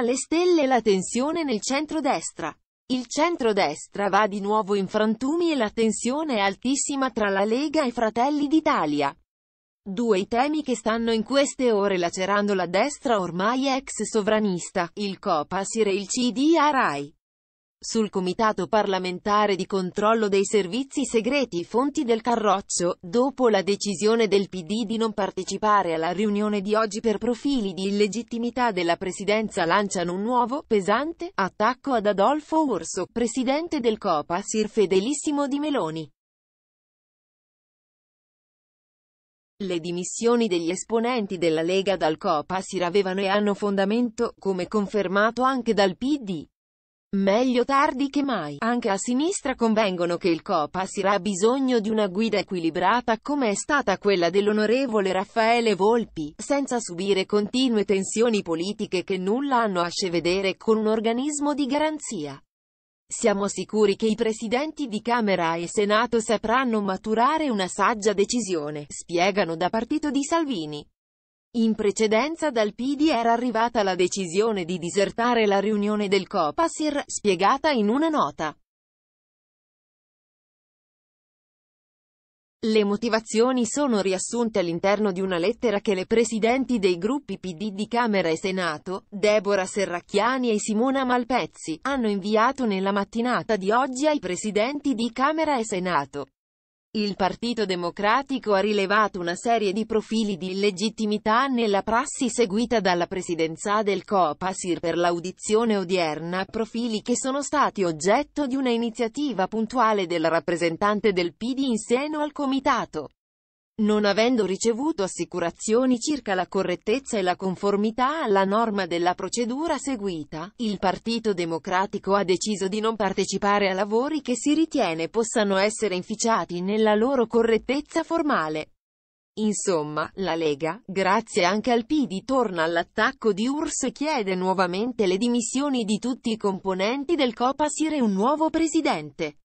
alle stelle la tensione nel centro-destra. Il centro-destra va di nuovo in frantumi e la tensione è altissima tra la Lega e Fratelli d'Italia. Due i temi che stanno in queste ore lacerando la destra ormai ex sovranista, il COPASIR e il CD a RAI sul Comitato parlamentare di controllo dei servizi segreti Fonti del Carroccio, dopo la decisione del PD di non partecipare alla riunione di oggi per profili di illegittimità della presidenza lanciano un nuovo, pesante, attacco ad Adolfo Urso, presidente del Copa Sir fedelissimo di Meloni. Le dimissioni degli esponenti della Lega dal Copasir avevano e hanno fondamento, come confermato anche dal PD. Meglio tardi che mai. Anche a sinistra convengono che il Copasir ha bisogno di una guida equilibrata come è stata quella dell'onorevole Raffaele Volpi, senza subire continue tensioni politiche che nulla hanno a che vedere con un organismo di garanzia. Siamo sicuri che i presidenti di Camera e Senato sapranno maturare una saggia decisione, spiegano da partito di Salvini. In precedenza dal PD era arrivata la decisione di disertare la riunione del Copasir, spiegata in una nota. Le motivazioni sono riassunte all'interno di una lettera che le presidenti dei gruppi PD di Camera e Senato, Deborah Serracchiani e Simona Malpezzi, hanno inviato nella mattinata di oggi ai presidenti di Camera e Senato. Il Partito Democratico ha rilevato una serie di profili di illegittimità nella prassi seguita dalla presidenza del Copasir per l'audizione odierna, profili che sono stati oggetto di una iniziativa puntuale del rappresentante del PD in seno al Comitato non avendo ricevuto assicurazioni circa la correttezza e la conformità alla norma della procedura seguita, il Partito Democratico ha deciso di non partecipare a lavori che si ritiene possano essere inficiati nella loro correttezza formale. Insomma, la Lega, grazie anche al PD torna all'attacco di Urs e chiede nuovamente le dimissioni di tutti i componenti del Copasir e un nuovo presidente.